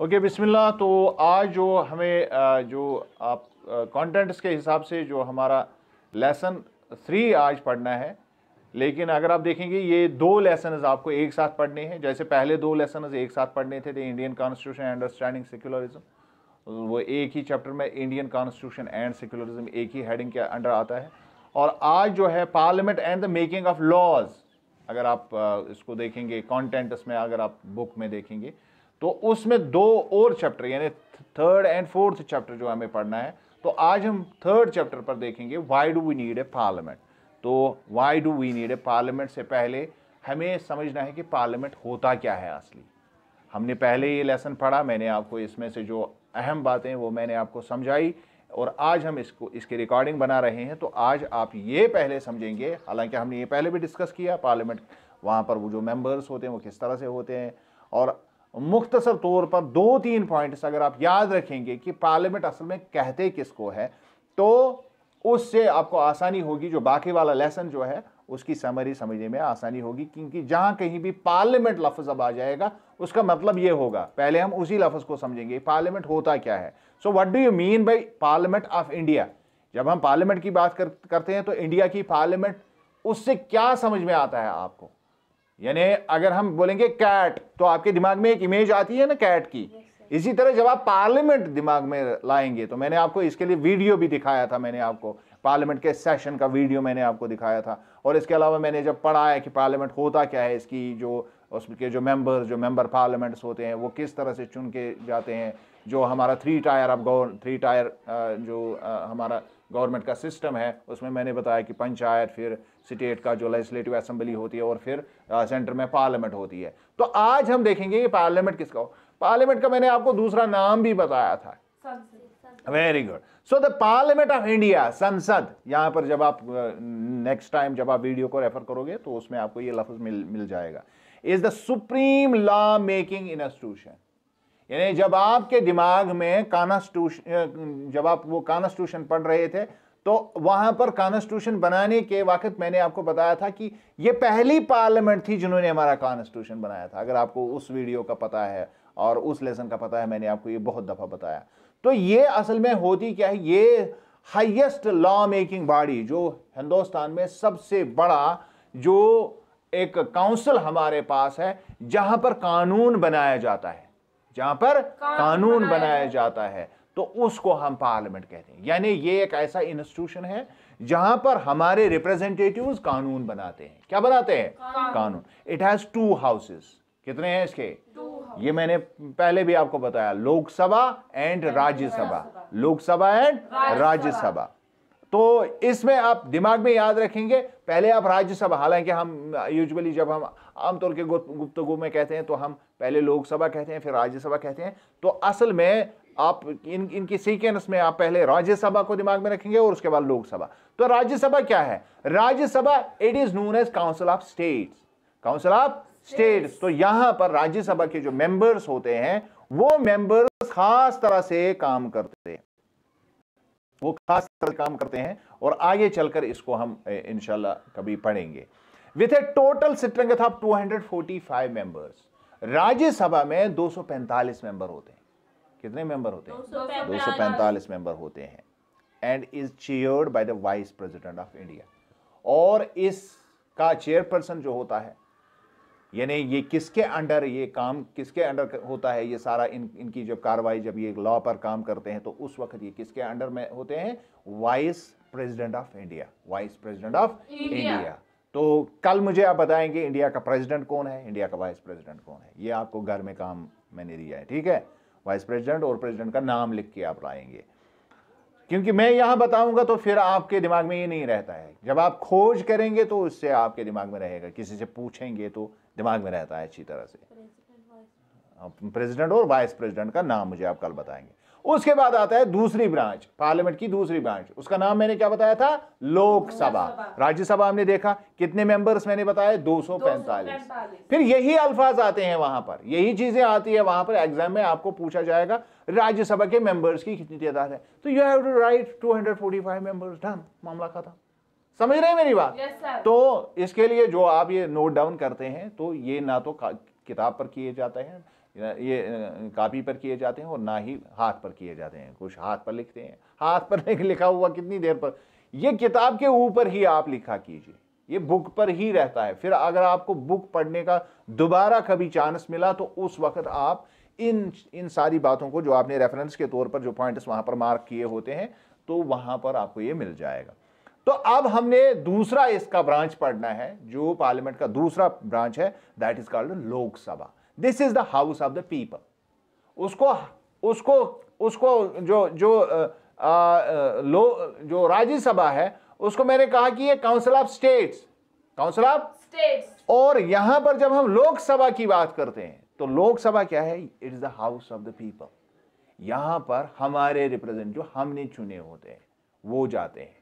Okay बिस्मिल्लाह तो आज जो हमें जो आप कंटेंट्स के हिसाब से जो हमारा लेसन थ्री आज पढ़ना है लेकिन अगर आप देखेंगे ये दो लेसन आपको एक साथ पढ़ने हैं जैसे पहले दो लेसन एक साथ पढ़ने थे the Indian constitution understanding secularism वो एक ही चैप्टर में इंडियन कॉन्स्टिट्यूशन एंड सेक्युलरिज्म एक ही हेडिंग के अंडर आता है और आज जो है parliament and the making of laws अगर आप इसको देखेंगे कॉन्टेंट्स में अगर आप बुक में देखेंगे तो उसमें दो और चैप्टर यानी थर्ड एंड फोर्थ चैप्टर जो हमें पढ़ना है तो आज हम थर्ड चैप्टर पर देखेंगे why do we need a parliament तो why do we need a parliament से पहले हमें समझना है कि पार्लियामेंट होता क्या है असली हमने पहले ये लेसन पढ़ा मैंने आपको इसमें से जो अहम बातें वो मैंने आपको समझाई और आज हम इसको इसकी रिकॉर्डिंग बना रहे हैं तो आज आप ये पहले समझेंगे हालांकि हमने ये पहले भी डिस्कस किया पार्लियामेंट वहाँ पर वो जो मेंबर्स होते हैं वो किस तरह से होते हैं और मुख्तसर तौर पर दो तीन पॉइंट्स अगर आप याद रखेंगे कि पार्लियामेंट असल में कहते किसको है तो उससे आपको आसानी होगी जो बाकी वाला लेसन जो है उसकी समरी समझने में आसानी होगी क्योंकि जहां कहीं भी पार्लियामेंट लफ्ज़ अब आ जाएगा उसका मतलब यह होगा पहले हम उसी लफ्ज़ को समझेंगे पार्लियामेंट होता क्या है so what do you mean by parliament of India जब हम पार्लियामेंट की बात कर, करते हैं तो इंडिया की पार्लियामेंट उससे क्या समझ में आता है आपको यानी अगर हम बोलेंगे कैट तो आपके दिमाग में एक इमेज आती है ना कैट की yes, इसी तरह जब आप पार्लियामेंट दिमाग में लाएंगे तो मैंने आपको इसके लिए वीडियो भी दिखाया था मैंने आपको पार्लियामेंट के सेशन का वीडियो मैंने आपको दिखाया था और इसके अलावा मैंने जब पढ़ा है कि पार्लियामेंट होता क्या है इसकी जो उसके जो मेम्बर जो मेंबर पार्लियामेंट्स होते हैं वो किस तरह से चुन के जाते हैं जो हमारा थ्री टायर अब गवर्न थ्री टायर जो हमारा गवर्नमेंट का सिस्टम है उसमें मैंने बताया कि पंचायत फिर स्टेट का जो लेजिस्लेटिव असेंबली होती है और फिर सेंटर में पार्लियामेंट होती है तो आज हम देखेंगे ये पार्लियामेंट किसका हो पार्लियामेंट का मैंने आपको दूसरा नाम भी बताया था very good so the parliament of India संसद यहां पर जब आप नेक्स्ट टाइम जब आप वीडियो को रेफर करोगे तो उसमें आपको ये लफ्ज मिल मिल जाएगा is the supreme law making institution यानी जब आपके दिमाग में कॉन्स्टिट्यूशन जब आप वो कॉन्स्टिट्यूशन पढ़ रहे थे तो वहां पर कॉन्स्टिट्यूशन बनाने के वक्त मैंने आपको बताया था कि ये पहली पार्लियामेंट थी जिन्होंने हमारा कॉन्स्टिट्यूशन बनाया था अगर आपको उस वीडियो का पता है और उस लेसन का पता है मैंने आपको ये बहुत दफ़ा बताया तो ये असल में होती क्या है ये हाइएस्ट लॉ मेकिंग बॉडी जो हिंदुस्तान में सबसे बड़ा जो एक काउंसिल हमारे पास है जहां पर कानून बनाया जाता है जहां पर कानून बनाया जाता है तो उसको हम पार्लियामेंट कहते हैं यानी ये एक ऐसा इंस्टीट्यूशन है जहां पर हमारे रिप्रेजेंटेटिव कानून बनाते हैं क्या बनाते हैं कानून, कानून। इट हैज टू हाउसेस कितने हैं इसके ये मैंने पहले भी आपको बताया लोकसभा एंड राज्यसभा लोकसभा एंड राज्यसभा तो इसमें आप दिमाग में याद रखेंगे पहले आप राज्यसभा हालांकि हम यूजुअली जब हम आमतौर के गुप्तगु में कहते हैं तो हम पहले लोकसभा कहते हैं फिर राज्यसभा कहते हैं तो असल में आप इन इनकी सीक्वेंस में आप पहले राज्यसभा को दिमाग में रखेंगे और उसके बाद लोकसभा तो राज्यसभा क्या है Rajya Sabha it is known as council of states council of states तो यहां पर राज्यसभा के जो मेंबर्स होते हैं वो मेंबर्स खास तरह से काम करते हैं वो खास तरह काम करते हैं और आगे चलकर इसको हम इनशाला कभी पढ़ेंगे with a total strength of 245 members Rajya Sabha में 245 मेंबर होते हैं कितने मेंबर होते हैं 245 मेंबर होते हैं and is chaired by the vice president of India और इसका चेयरपर्सन जो होता है यानी ये किसके अंडर ये काम किसके अंडर होता है ये सारा इन इनकी जब कार्रवाई जब ये लॉ पर काम करते हैं तो उस वक्त ये किसके अंडर में होते हैं vice president of India vice president of India तो कल मुझे आप बताएंगे इंडिया का प्रेसिडेंट कौन है इंडिया का वाइस प्रेसिडेंट कौन है ये आपको घर में काम मैंने दिया है ठीक है वाइस प्रेसिडेंट और प्रेसिडेंट का नाम लिख के आप लाएंगे क्योंकि मैं यहाँ बताऊंगा तो फिर आपके दिमाग में ये नहीं रहता है जब आप खोज करेंगे तो उससे आपके दिमाग में रहेगा किसी से पूछेंगे तो दिमाग में रहता है अच्छी तरह से प्रेसिडेंट और वाइस प्रेसिडेंट का नाम मुझे आप कल बताएंगे उसके बाद आता है दूसरी ब्रांच पार्लियामेंट की दूसरी ब्रांच उसका नाम मैंने क्या बताया था लोकसभा राज्यसभा हमने देखा कितने मेंबर्स मैंने बताए 245 फिर यही अल्फाज आते हैं वहां पर यही चीजें आती है वहां पर एग्जाम में आपको पूछा जाएगा राज्यसभा के मेंबर्स की कितनी तादाद है तो you have to write 245 members done मामला खत्म समझ रहे हैं मेरी बात yes, तो इसके लिए जो आप ये नोट डाउन करते हैं तो ये ना तो किताब पर किए जाते हैं ये कापी पर किए जाते हैं और ना ही हाथ पर किए जाते हैं कुछ हाथ पर लिखते हैं हाथ पर नहीं लिखा हुआ कितनी देर पर ये किताब के ऊपर ही आप लिखा कीजिए ये बुक पर ही रहता है फिर अगर आपको बुक पढ़ने का दोबारा कभी चांस मिला तो उस वक्त आप इन इन सारी बातों को जो आपने रेफरेंस के तौर पर जो पॉइंट्स वहाँ पर मार्क किए होते हैं तो वहां पर आपको ये मिल जाएगा तो अब हमने दूसरा इसका ब्रांच पढ़ना है जो पार्लियामेंट का दूसरा ब्रांच है that is called Lok Sabha this is the house of the people उसको उसको उसको जो जो आ, आ, लो जो राज्यसभा है उसको मैंने कहा कि ये council of states council of states और यहां पर जब हम लोकसभा की बात करते हैं तो लोकसभा क्या है it is the house of the people यहां पर हमारे रिप्रेजेंट जो हमने चुने होते हैं वो जाते हैं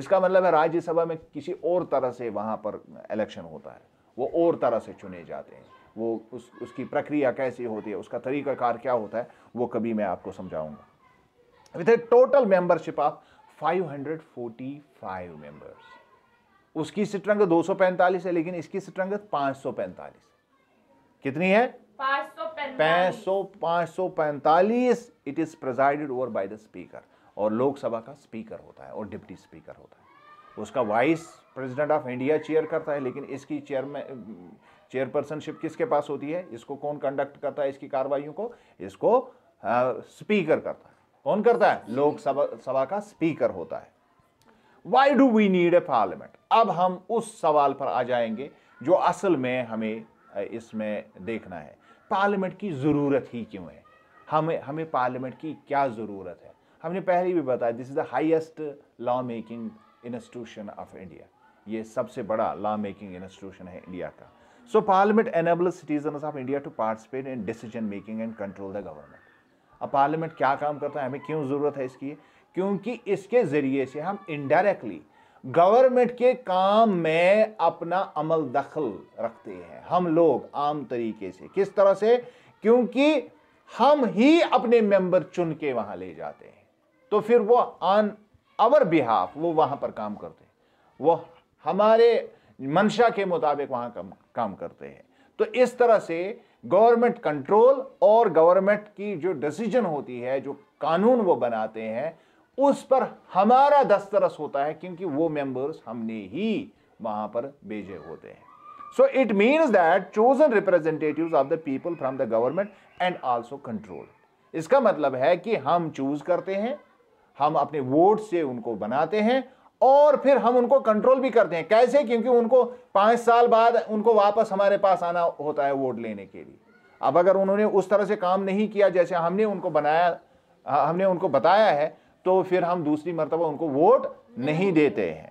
इसका मतलब है राज्यसभा में किसी और तरह से वहां पर इलेक्शन होता है वो और तरह से चुने जाते हैं वो उस उसकी प्रक्रिया कैसी होती है उसका तरीकाकार क्या होता है वो कभी मैं आपको समझाऊंगा with a total membership of 545 members उसकी सीट 245 है लेकिन इसकी सीट 545 कितनी है 545 it is presided over by the speaker और लोकसभा का स्पीकर होता है और डिप्टी स्पीकर होता है उसका vice president of India chair करता है लेकिन इसकी चेयरमैन चेयरपर्सनशिप किसके पास होती है इसको कौन कंडक्ट करता है इसकी कार्रवाई को इसको आ, स्पीकर करता है कौन करता है लोकसभा सभा का स्पीकर होता है why do we need a parliament अब हम उस सवाल पर आ जाएंगे जो असल में हमें इसमें देखना है पार्लियामेंट की ज़रूरत ही क्यों है हमें हमें पार्लियामेंट की क्या ज़रूरत है हमने पहले भी बताया this is the highest law making institution of India ये सबसे बड़ा लॉ मेकिंग इंस्टीट्यूशन है इंडिया का so parliament enable citizen of India to participate in decision making and control the government अब पार्लियामेंट क्या काम करता है हमें क्यों ज़रूरत है इसकी क्योंकि इसके ज़रिए से हम इनडायरेक्टली गवर्नमेंट के काम में अपना अमल दखल रखते हैं हम लोग आम तरीके से किस तरह से क्योंकि हम ही अपने मेंबर चुन के वहां ले जाते हैं तो फिर वो आन आवर बिहाफ वो वहाँ पर काम करते हैं वो हमारे मंशा के मुताबिक वहाँ काम काम करते हैं तो इस तरह से गवर्नमेंट कंट्रोल और गवर्नमेंट की जो डिसीजन होती है जो कानून वो बनाते हैं उस पर हमारा दस्तरस होता है क्योंकि वो मेंबर्स हमने ही वहां पर भेजे होते हैं so it means that chosen representative of the people from the government and also control इसका मतलब है कि हम चूज करते हैं हम अपने वोट से उनको बनाते हैं और फिर हम उनको कंट्रोल भी करते हैं कैसे क्योंकि उनको पांच साल बाद उनको वापस हमारे पास आना होता है वोट लेने के लिए अब अगर उन्होंने उस तरह से काम नहीं किया जैसे हमने उनको बनाया हमने उनको बताया है तो फिर हम दूसरी मरतबा उनको वोट नहीं देते हैं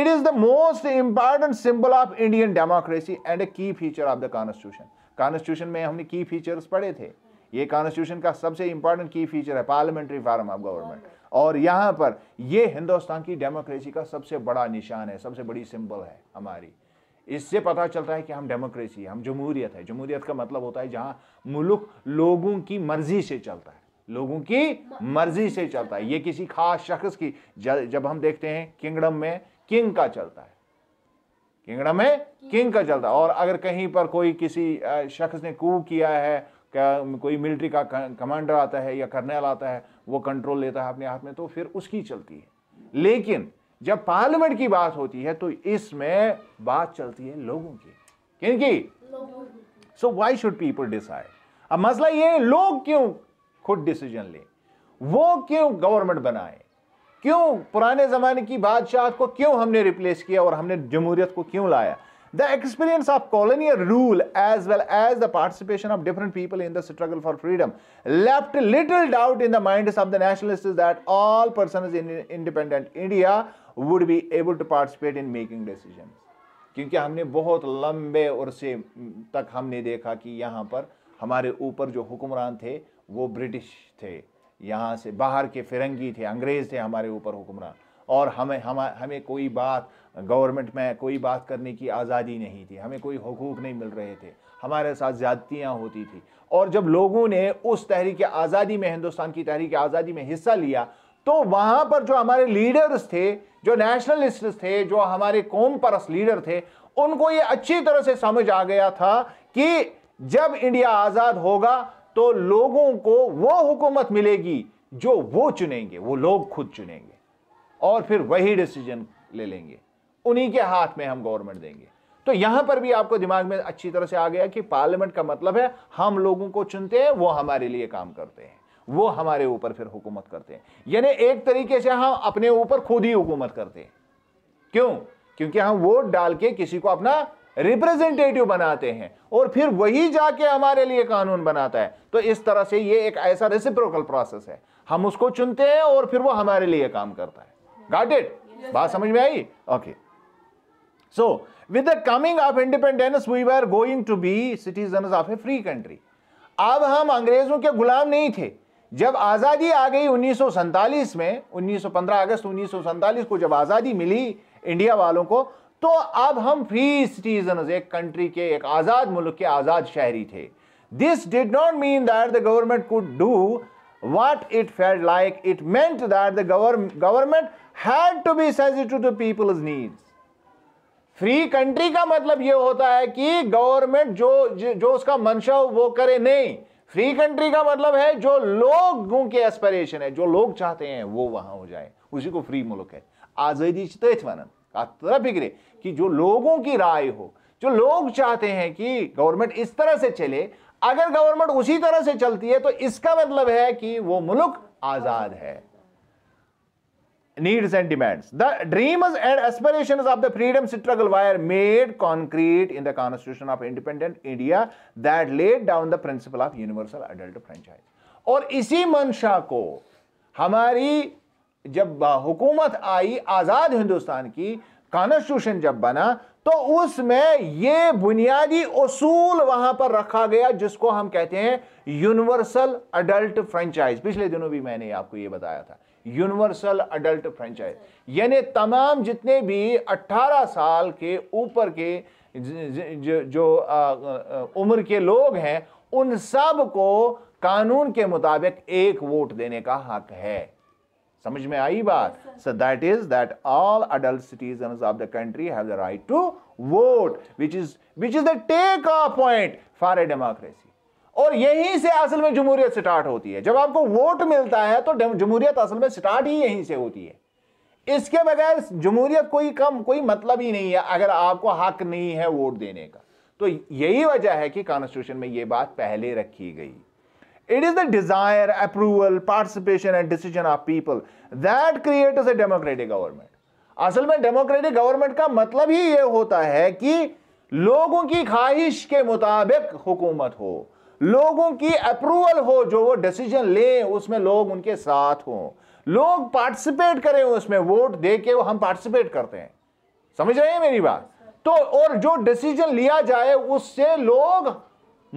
it is the most important symbol of Indian democracy and a key feature of the constitution constitution में हमने की फीचर्स पढ़े थे ये कॉन्स्टिट्यूशन का सबसे इंपॉर्टेंट की फीचर है पार्लियामेंट्री फॉर्म ऑफ गवर्नमेंट और यहाँ पर ये हिंदुस्तान की डेमोक्रेसी का सबसे बड़ा निशान है सबसे बड़ी सिंबल है हमारी इससे पता चलता है कि हम डेमोक्रेसी हम जमहूरियत है जमहूरियत का मतलब होता है जहाँ मुल्क लोगों की मर्जी से चलता है लोगों की मर्जी से चलता है ये किसी खास शख्स की जब हम देखते हैं किंगडम में किंग का चलता है किंगडम में किंग का चलता है और अगर कहीं पर कोई किसी शख्स ने कू किया है क्या कोई मिलिट्री का कमांडर आता है या कर्नल आता है वो कंट्रोल लेता है अपने हाथ में तो फिर उसकी चलती है लेकिन जब पार्लियामेंट की बात होती है तो इसमें बात चलती है लोगों की क्योंकि so why should people decide अब मसला ये है लोग क्यों खुद डिसीजन लें वो क्यों गवर्नमेंट बनाए क्यों पुराने जमाने की बादशाह को क्यों हमने रिप्लेस किया और हमने जमहूरियत को क्यों लाया the experience of colonial rule as well as the participation of different people in the struggle for freedom left little doubt in the minds of the nationalists that all persons in independent India would be able to participate in making decisions. क्योंकि हमने बहुत लंबे अरसे तक हमने देखा कि यहाँ पर हमारे ऊपर जो हुक्मरान थे वो ब्रिटिश थे यहाँ से बाहर के फिरंगी थे अंग्रेज़ थे हमारे ऊपर हुक्मरान और हमें हम हमें कोई बात गवर्नमेंट में कोई बात करने की आज़ादी नहीं थी हमें कोई हकूक़ नहीं मिल रहे थे हमारे साथ ज़्यादतियाँ होती थी और जब लोगों ने उस तहरीक आज़ादी में हिंदुस्तान की तहरीक आज़ादी में हिस्सा लिया तो वहाँ पर जो हमारे लीडर्स थे जो नेशनलिस्ट थे जो हमारे कौम परस लीडर थे उनको ये अच्छी तरह से समझ आ गया था कि जब इंडिया आज़ाद होगा तो लोगों को वो हुकूमत मिलेगी जो वो चुनेंगे वो लोग खुद चुनेंगे और फिर वही डिसीजन ले लेंगे उन्हीं के हाथ में हम गवर्नमेंट देंगे तो यहां पर भी आपको दिमाग में अच्छी तरह से आ गया कि पार्लियामेंट का मतलब है हम लोगों को चुनते हैं वो हमारे लिए काम करते हैं वो हमारे ऊपर फिर हुकूमत करते हैं यानी एक तरीके से हम अपने ऊपर खुद ही हुकूमत करते हैं क्यों क्योंकि हम वोट डाल के किसी को अपना रिप्रेजेंटेटिव बनाते हैं और फिर वही जाके हमारे लिए कानून बनाता है तो इस तरह से ये एक ऐसा रेसिप्रोकल प्रोसेस है हम उसको चुनते हैं और फिर वो हमारे लिए काम करता है गार्डेड बात समझ में आई okay okay. So, with the coming of independence, we were going to be citizens of a free country. अब हम अंग्रेजों के गुलाम नहीं थे जब आज़ादी आ गई उन्नीस में 1915 अगस्त उन्नीस को जब आज़ादी मिली इंडिया वालों को तो अब हम फ्री सिटीजन एक कंट्री के एक आज़ाद मुल्क के आज़ाद शहरी थे this did not mean that the government could do what it felt like. It meant that the government had to be sensitive to the people's needs. Free country का मतलब यह होता है कि गवर्नमेंट जो जो उसका मंशा हो वो करे नहीं फ्री कंट्री का मतलब है जो लोगों के एस्पिरेशन है जो लोग चाहते हैं वो वहां हो जाए उसी को फ्री मुल्क है आज़ादी तो तरह फिक्रे कि जो लोगों की राय हो जो लोग चाहते हैं कि गवर्नमेंट इस तरह से चले अगर गवर्नमेंट उसी तरह से चलती है तो इसका मतलब है कि वो मुल्क आज़ाद है needs and demands. The dreams and aspirations of the freedom struggle were made concrete in the Constitution of Independent India that laid down the principle of universal adult franchise. और इसी मंशा को हमारी जब हुकूमत आई आज़ाद हिंदुस्तान की कॉन्स्टिट्यूशन जब बना तो उसमें ये बुनियादी असूल वहां पर रखा गया जिसको हम कहते हैं यूनिवर्सल अडल्ट फ्रेंचाइज पिछले दिनों भी मैंने आपको ये बताया था यूनिवर्सल अडल्ट फ्रेंचाइज यानी तमाम जितने भी 18 साल के ऊपर के जो, उम्र के लोग हैं उन सब को कानून के मुताबिक एक वोट देने का हक है समझ में आई बात so that is that all adult citizen of the country have the right to vote which is which is the take off point for a democracy और यहीं से असल में जमहूरियत स्टार्ट होती है जब आपको वोट मिलता है तो जमहूरियत असल में स्टार्ट ही यहीं से होती है इसके बगैर जमहूरियत कोई कम कोई मतलब ही नहीं है अगर आपको हक नहीं है वोट देने का तो यही वजह है कि कॉन्स्टिट्यूशन में यह बात पहले रखी गई it is the desire approval participation and decision of people that create a democratic government असल में डेमोक्रेटिक गवर्नमेंट का मतलब ही यह होता है कि लोगों की ख्वाहिश के मुताबिक हुकूमत हो लोगों की अप्रूवल हो जो वो डिसीजन लें उसमें लोग उनके साथ हों लोग पार्टिसिपेट करें उसमें वोट दे के वो हम पार्टिसिपेट करते हैं समझ रहे हैं मेरी बात तो और जो डिसीजन लिया जाए उससे लोग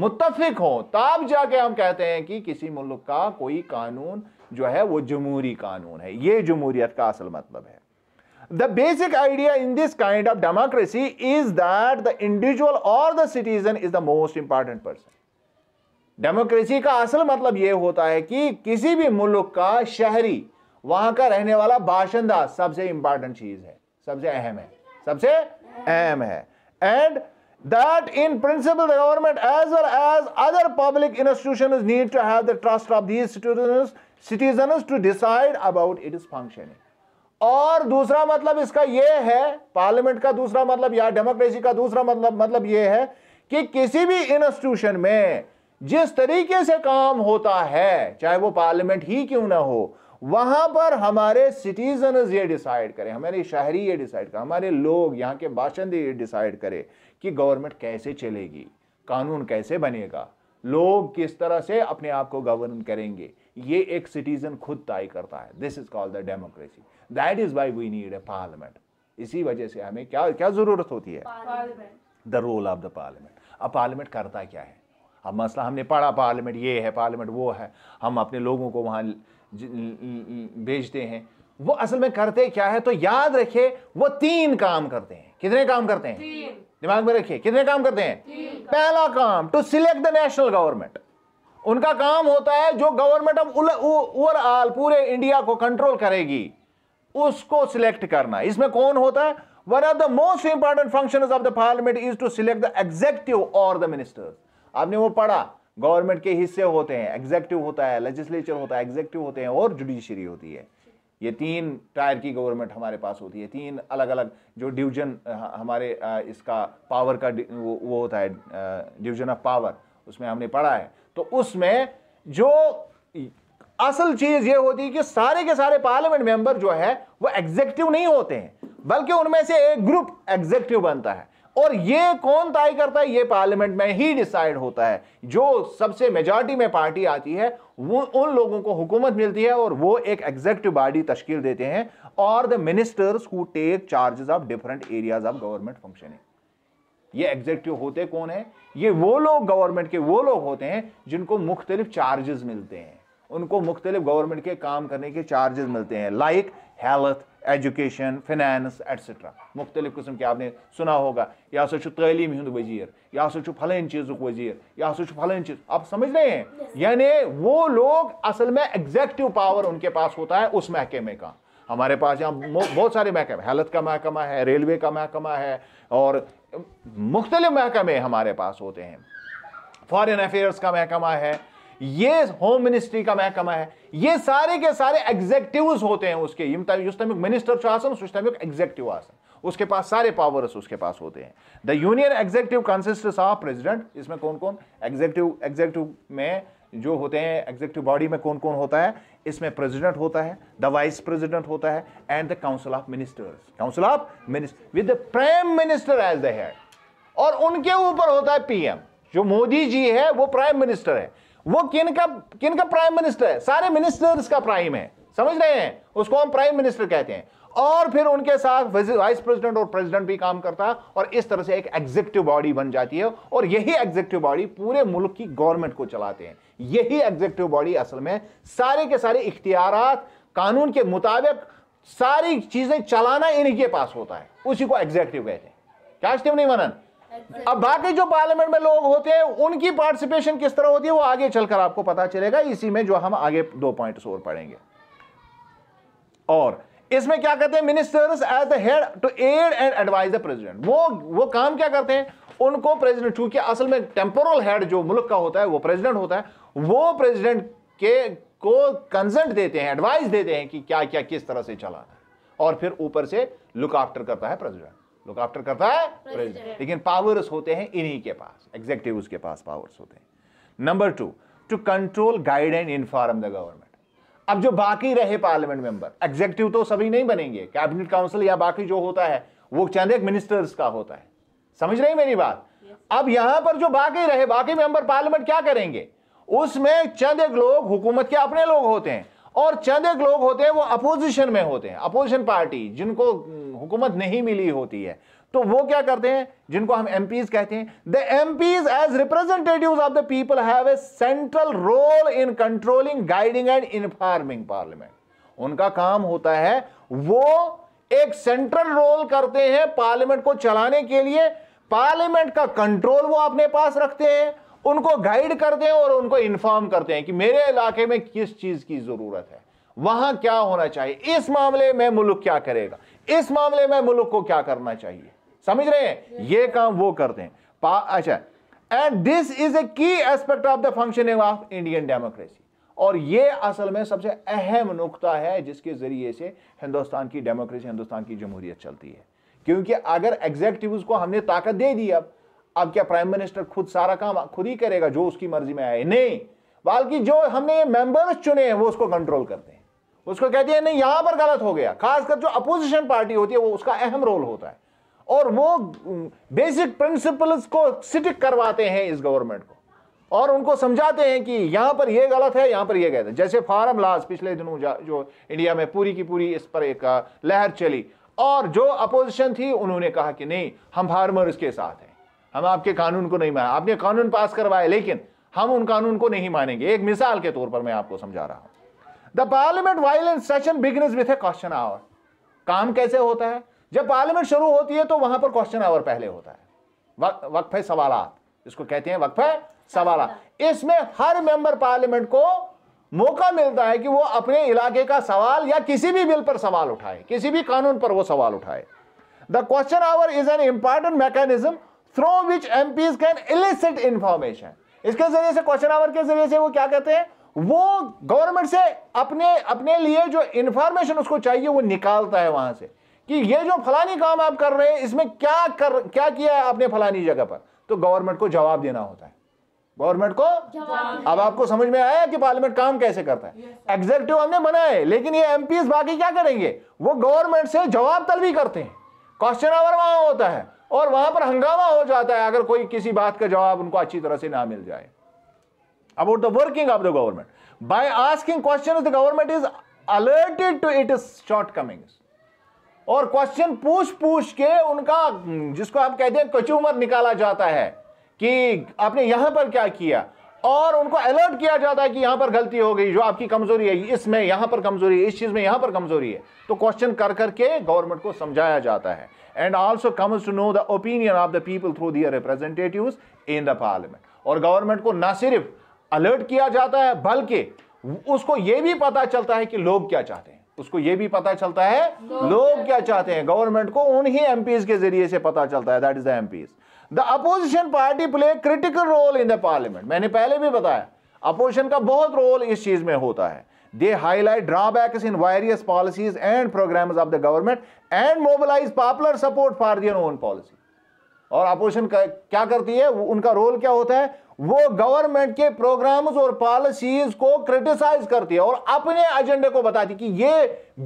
मुतफिक हों तब जाके हम कहते हैं कि किसी मुल्क का कोई कानून जो है वो जमहूरी कानून है ये जमहूरियत का असल मतलब है the basic idea in this kind of democracy is that the individual और the citizen is the most important person democracy का असल मतलब यह होता है कि किसी भी मुल्क का शहरी वहां का रहने वाला बाशिंदा सबसे इंपॉर्टेंट चीज़ है सबसे अहम है सबसे अहम है and that in principle government as well as other public institution need to have the trust of of these citizens citizens to decide और दूसरा मतलब इसका यह है पार्लियामेंट का दूसरा मतलब या डेमोक्रेसी का दूसरा मतलब मतलब यह है कि किसी भी इंस्टीट्यूशन में जिस तरीके से काम होता है चाहे वो पार्लियामेंट ही क्यों ना हो वहां पर हमारे सिटीजन ये डिसाइड करें हमारे शहरी ये डिसाइड करें हमारे लोग यहाँ के बाशिंदे ये डिसाइड करें कि गवर्नमेंट कैसे चलेगी कानून कैसे बनेगा लोग किस तरह से अपने आप को गवर्न करेंगे ये एक सिटीजन खुद तय करता है this is called the democracy that is why we need a parliament इसी वजह से हमें क्या क्या जरूरत होती है the role of the parliament अब पार्लियामेंट करता क्या है अब मसला हमने पढ़ा पार्लियामेंट ये है पार्लियामेंट वो है हम अपने लोगों को वहाँ भेजते हैं वो असल में करते क्या है तो याद रखे वो तीन काम करते हैं कितने काम करते हैं दिमाग में रखिए कितने काम करते हैं पहला काम to select the national government उनका काम होता है जो गवर्नमेंट अब ओवरऑल पूरे इंडिया को कंट्रोल करेगी उसको सिलेक्ट करना इसमें कौन होता है one of the most important function of the parliament is to select the executive और द मिनिस्टर्स आपने वो पढ़ा गवर्नमेंट के हिस्से होते हैं एग्जेक्टिव होता है लेजिस्लेचर होता है एग्जेक्टिव होते हैं और जुडिशरी होती है ये तीन टायर की गवर्नमेंट हमारे पास होती है तीन अलग अलग जो डिवीजन हमारे इसका पावर का वो, वो होता है डिवीजन ऑफ पावर उसमें हमने पढ़ा है तो उसमें जो असल चीज ये होती है कि सारे के सारे पार्लियामेंट मेंबर जो है वो एग्जेक्टिव नहीं होते हैं बल्कि उनमें से एक ग्रुप एग्जेक्टिव बनता है और ये कौन तय करता है ये पार्लियामेंट में ही डिसाइड होता है जो सबसे मेजोरिटी में पार्टी आती है वो उन लोगों को हुकूमत मिलती है और वो एक एग्जेक्टिव बॉडी तश्कील देते हैं और the ministers who take charges of different areas of government functioning ये एग्जेक्टिव होते कौन है ये वो लोग गवर्नमेंट के वो लोग होते हैं जिनको मुख्तलिफ चार्जेस मिलते हैं उनको मुख्तलिफ गवर्नमेंट के काम करने के चार्जेस मिलते हैं like health education finance etcetera मुख्तलिफ कस्म के आपने सुना होगा यह सो तलीम हंद वजीर यह सो फल चीज वजीर यह सो फल चीज आप समझ रहे हैं यानी वो लोग असल में एग्जैक्टिव पावर उनके पास होता है उस महकमे का हमारे पास यहाँ बहुत सारे महकमे हेल्थ का महकमा है रेलवे का महकमा है और मुख्तलिफ महकमे हमारे पास होते हैं फॉरन अफेयर्स का महकमा है ये होम मिनिस्ट्री का महकमा है ये सारे के सारे एग्जेक्टिव होते हैं उसके युस्तमिक मतलब मिनिस्टर आसन सुस्तमिक एग्जेक्टिव आसन उसके पास सारे पावर्स उसके पास होते हैं the union executive consist of president इसमें कौन कौन एग्जेक्टिव एग्जेक्टिव में जो होते हैं एग्जेक्टिव बॉडी में कौन कौन होता है इसमें प्रेसिडेंट होता है द वाइस प्रेसिडेंट होता है and the council of ministers council of minister with the prime minister as the head और उनके ऊपर होता है पीएम जो मोदी जी है वो प्राइम मिनिस्टर है वो किन का किन का प्राइम मिनिस्टर है सारे मिनिस्टर्स का प्राइम है समझ रहे हैं उसको हम प्राइम मिनिस्टर कहते हैं और फिर उनके साथ वाइस प्रेसिडेंट और प्रेसिडेंट भी काम करता है और इस तरह से एक एग्जीक्यूटिव बॉडी बन जाती है और यही एग्जीक्यूटिव बॉडी पूरे मुल्क की गवर्नमेंट को चलाते हैं यही एग्जीक्यूटिव बॉडी असल में सारे के सारे इख्तियार कानून के मुताबिक सारी चीजें चलाना इन्हीं के पास होता है उसी को एग्जीक्यूटिव कहते हैं क्या नहीं मनन अब बाकी जो पार्लियामेंट में लोग होते हैं उनकी पार्टिसिपेशन किस तरह होती है वो आगे चलकर आपको पता चलेगा इसी में जो हम आगे दो पॉइंट और पढ़ेंगे और इसमें क्या कहते हैं ministers as the head to aid and advise the president वो वो काम क्या करते हैं उनको प्रेसिडेंट चूंकि असल में टेम्पोरल हेड जो मुल्क का होता है वो प्रेसिडेंट होता है वो प्रेसिडेंट के को कंसेंट देते हैं एडवाइस देते हैं कि क्या क्या किस तरह से चला और फिर ऊपर से लुक आफ्टर करता है प्रेसिडेंट लुक आफ्टर करता है प्रेसिडेंट लेकिन पावर्स होते हैं इन्हीं के पास एग्जेक्टिव के पास पावर्स होते हैं number two to control guide and inform the government अब जो बाकी रहे पार्लियामेंट मेंबर एग्जेक्टिव तो सभी नहीं बनेंगे कैबिनेट काउंसिल या बाकी जो होता है वो चंद एक मिनिस्टर्स का होता है समझ रहे मेरी बात अब यहां पर जो बाकी रहे बाकी मेंबर पार्लियामेंट क्या करेंगे उसमें चंद एक लोग हुकूमत के अपने लोग होते हैं और चंद एक लोग होते हैं वो अपोजिशन में होते हैं अपोजिशन पार्टी जिनको हुकूमत नहीं मिली होती है तो वो क्या करते हैं जिनको हम एम कहते हैं the M as representative of the people have a central role in controlling guiding and informing parliament उनका काम होता है वो एक सेंट्रल रोल करते हैं पार्लियामेंट को चलाने के लिए पार्लियामेंट का कंट्रोल वो अपने पास रखते हैं उनको गाइड करते हैं और उनको इन्फॉर्म करते हैं कि मेरे इलाके में किस चीज की जरूरत है वहां क्या होना चाहिए इस मामले में मुल्क क्या करेगा इस मामले में मुल्क को क्या करना चाहिए समझ रहे हैं ये काम वो करते हैं अच्छा and this is a key aspect of the functioning of Indian democracy और ये असल में सबसे अहम नुकता है जिसके ज़रिए से हिंदुस्तान की डेमोक्रेसी हिंदुस्तान की जमहूरियत चलती है क्योंकि अगर एग्जेक्टिव को हमने ताकत दे दी अब अब क्या प्राइम मिनिस्टर खुद सारा काम खुद ही करेगा जो उसकी मर्जी में आए नहीं बल्कि जो हमने मेंबर्स चुने हैं वो उसको कंट्रोल करते हैं उसको कहती है नहीं यहां पर गलत हो गया खासकर जो अपोजिशन पार्टी होती है वो उसका अहम रोल होता है और वो बेसिक प्रिंसिपल्स को सिटिक करवाते हैं इस गवर्नमेंट को और उनको समझाते हैं कि यहाँ पर ये गलत है यहाँ पर ये गलत है जैसे फार्म लाज पिछले दिनों जो इंडिया में पूरी की पूरी इस पर एक लहर चली और जो अपोजिशन थी उन्होंने कहा कि नहीं हम फार्मर्स के साथ हैं हम आपके कानून को नहीं माना आपने कानून पास करवाए लेकिन हम उन कानून को नहीं मानेंगे एक मिसाल के तौर पर मैं आपको समझा रहा हूँ the parliament while and session begins with a question hour काम कैसे होता है जब पार्लियामेंट शुरू होती है तो वहां पर क्वेश्चन आवर पहले होता है वक्फे सवाल इसको कहते हैं वक्फे सवाल इसमें हर मेंबर पार्लियामेंट को मौका मिलता है कि वो अपने इलाके का सवाल या किसी भी बिल पर सवाल उठाए किसी भी कानून पर वो सवाल उठाए the question hour is an important mechanism through which M can elicit information इसके जरिए से क्वेश्चन आवर के जरिए से वो क्या कहते हैं वो गवर्नमेंट से अपने अपने लिए जो इंफॉर्मेशन उसको चाहिए वो निकालता है वहां से कि ये जो फलानी काम आप कर रहे हैं इसमें क्या कर क्या किया है आपने फलानी जगह पर तो गवर्नमेंट को जवाब देना होता है गवर्नमेंट को अब आपको समझ में आया कि पार्लियामेंट काम कैसे करता है एग्जेक्टिव हमने बनाए लेकिन ये एम बाकी क्या करेंगे वो गवर्नमेंट से जवाब तलबी करते हैं क्वेश्चन आवर वहां होता है और वहां पर हंगामा हो जाता है अगर कोई किसी बात का जवाब उनको अच्छी तरह से ना मिल जाए about the working of the government. By asking questions, the government is alerted to its shortcomings. और क्वेश्चन पूछ पूछ के उनका जिसको आप कहते हैं कचूमर निकाला जाता है कि आपने यहां पर क्या किया और उनको अलर्ट किया जाता है कि यहां पर गलती हो गई जो आपकी कमजोरी है इसमें यहां पर कमजोरी है इस चीज में यहां पर कमजोरी है तो क्वेश्चन कर करके गवर्नमेंट को समझाया जाता है and also comes to know the opinion of the people through their representative in the parliament और गवर्नमेंट को ना सिर्फ अलर्ट किया जाता है बल्कि उसको यह भी पता चलता है कि लोग क्या चाहते हैं उसको यह भी पता चलता है लोग क्या चाहते हैं गवर्नमेंट को उन्हीं एमपीज के जरिए से पता चलता है that is the MPs the opposition party play critical role in the parliament मैंने पहले भी बताया अपोजिशन का बहुत रोल इस चीज में होता है they highlight drawbacks in various policies and program of the government and mobilize popular support for their own policy और अपोजिशन क्या करती है उनका रोल क्या होता है वो गवर्नमेंट के प्रोग्राम्स और पॉलिसीज को क्रिटिसाइज करती है और अपने एजेंडे को बताती कि ये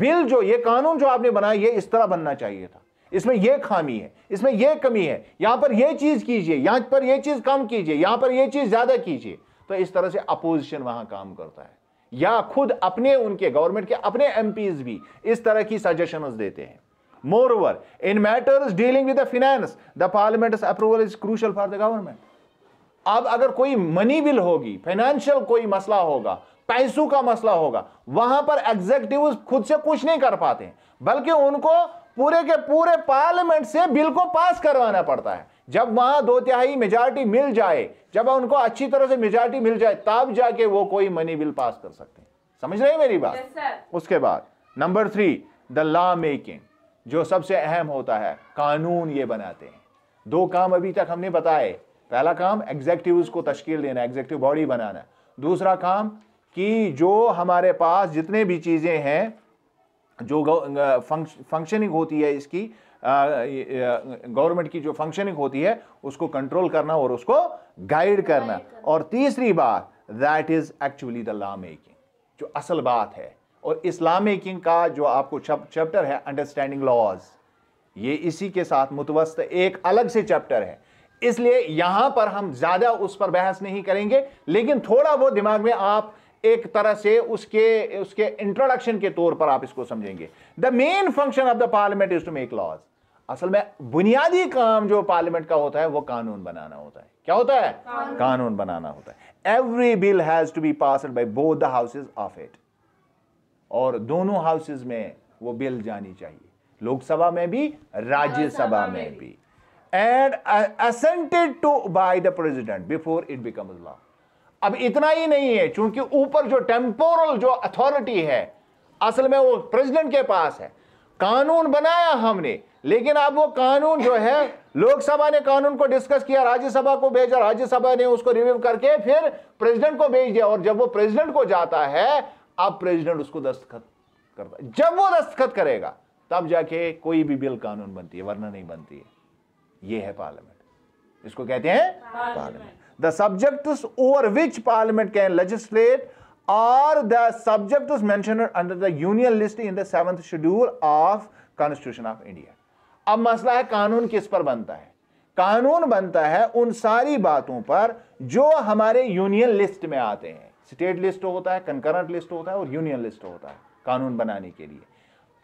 बिल जो ये कानून जो आपने बनाया ये इस तरह बनना चाहिए था इसमें यह खामी है इसमें यह कमी है यहां पर यह चीज कीजिए यहां पर यह चीज कम कीजिए यहां पर यह चीज ज्यादा कीजिए तो इस तरह से अपोजिशन वहां काम करता है या खुद अपने उनके गवर्नमेंट के अपने एमपीज भी इस तरह की सजेशन देते हैं Moreover, in matters dealing with the finance, the parliament's approval is crucial for the government. अब अगर कोई मनी बिल होगी फाइनेंशियल कोई मसला होगा पैसों का मसला होगा वहां पर एग्जेक्टिव खुद से कुछ नहीं कर पाते बल्कि उनको पूरे के पूरे पार्लियामेंट से बिल को पास करवाना पड़ता है जब वहां दो तिहाई मेजॉरिटी मिल जाए जब उनको अच्छी तरह से मेजॉरिटी मिल जाए तब जाके वो कोई मनी बिल पास कर सकते हैं समझ रहे हैं मेरी बात yes, उसके बाद number three the law making जो सबसे अहम होता है कानून ये बनाते हैं दो काम अभी तक हमने बताए पहला काम एग्जेक्टिव को तश्कील देना एग्जेक्टिव बॉडी बनाना दूसरा काम कि जो हमारे पास जितने भी चीज़ें हैं जो फंक्शनिंग होती है इसकी गवर्नमेंट की जो फंक्शनिंग होती है उसको कंट्रोल करना और उसको गाइड करना और तीसरी बात that is actually the law making जो असल बात है और इस्लाम मेकिंग का जो आपको चैप्टर है अंडरस्टैंडिंग लॉज ये इसी के साथ मुतवस्त एक अलग से चैप्टर है इसलिए यहां पर हम ज्यादा उस पर बहस नहीं करेंगे लेकिन थोड़ा वो दिमाग में आप एक तरह से उसके उसके इंट्रोडक्शन के तौर पर आप इसको समझेंगे the main function of the parliament is to make laws असल में बुनियादी काम जो पार्लियामेंट का होता है वो कानून बनाना होता है क्या होता है कानून, कानून बनाना होता है every bill has to be pass by both the houses of it और दोनों हाउसेज में वो बिल जानी चाहिए लोकसभा में भी राज्यसभा में भी and assented to by the president before it become law अब इतना ही नहीं है क्योंकि ऊपर जो टेम्पोरल जो अथॉरिटी है असल में वो प्रेसिडेंट के पास है कानून बनाया हमने लेकिन अब वो कानून जो है लोकसभा ने कानून को डिस्कस किया राज्यसभा को भेजा राज्यसभा ने उसको रिव्यू करके फिर प्रेसिडेंट को भेज दिया और जब वो प्रेसिडेंट को जाता है अब प्रेसिडेंट उसको दस्तखत करता है जब वो दस्तखत करेगा तब जाके कोई भी बिल कानून बनती है वरना नहीं बनती है ये है पार्लियामेंट इसको कहते हैं parliament the subject over which parliament can legislate are the subject मैं under the union list in the seventh schedule of constitution of India अब मसला है कानून किस पर बनता है कानून बनता है उन सारी बातों पर जो हमारे यूनियन लिस्ट में आते हैं स्टेट लिस्ट होता है कंकरेंट लिस्ट होता है और यूनियन लिस्ट होता है कानून बनाने के लिए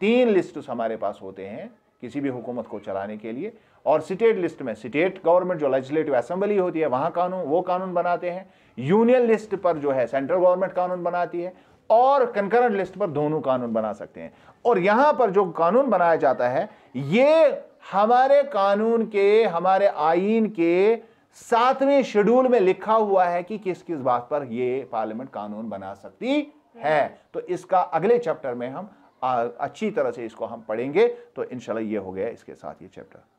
तीन लिस्ट हमारे पास होते हैं किसी भी हुकूमत को चलाने के लिए और स्टेट लिस्ट में स्टेट गवर्नमेंट जो लेजिस्लेटिव असेंबली होती है वहाँ कानून वो कानून बनाते हैं यूनियन लिस्ट पर जो है सेंट्रल गवर्नमेंट कानून बनाती है और कंकरेंट लिस्ट पर दोनों कानून बना सकते हैं और यहाँ पर जो कानून बनाया जाता है ये हमारे कानून के हमारे आइन के सातवें शेड्यूल में लिखा हुआ है कि किस किस बात पर यह पार्लियामेंट कानून बना सकती है हम्म। तो इसका अगले चैप्टर में हम अच्छी तरह से इसको हम पढ़ेंगे तो इनशाला हो गया इसके साथ ये चैप्टर